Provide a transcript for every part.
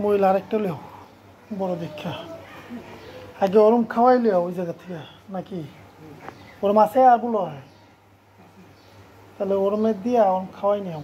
মহিলা আরেকটা লেও বড় দীক্ষা আগে ওরম খাওয়াই লেও ওই জায়গা থেকে নাকি ওরম আছে আর বলো তাহলে ওরমে দিয়া ওরম খাওয়াই নিও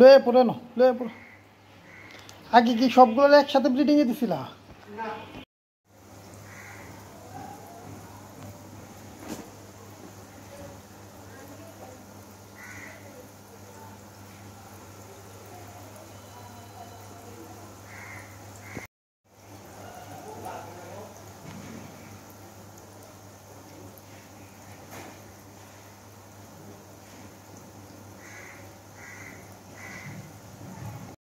লয়ে পড়ে না লয়ে পড়ে আগে কি সবগুলো একসাথে ব্রিডিংয়ে দিছিলা